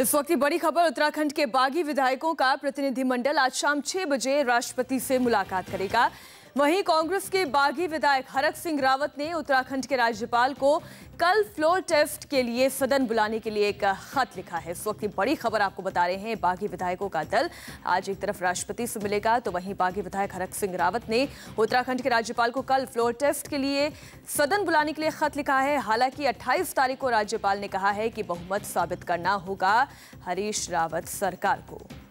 इस वक्त की बड़ी खबर उत्तराखंड के बागी विधायकों का प्रतिनिधिमंडल आज शाम छह बजे राष्ट्रपति से मुलाकात करेगा वहीं कांग्रेस के बागी विधायक हरक सिंह रावत ने उत्तराखंड के राज्यपाल को कल फ्लोर टेस्ट के लिए सदन बुलाने के लिए एक खत लिखा है इस वक्त की बड़ी खबर आपको बता रहे हैं बागी विधायकों का दल आज एक तरफ राष्ट्रपति से मिलेगा तो वहीं बागी विधायक हरक सिंह रावत ने उत्तराखंड के राज्यपाल को कल फ्लोर टेस्ट के लिए सदन बुलाने के लिए खत लिखा है हालांकि अट्ठाईस तारीख को राज्यपाल ने कहा है कि बहुमत साबित करना होगा हरीश रावत सरकार को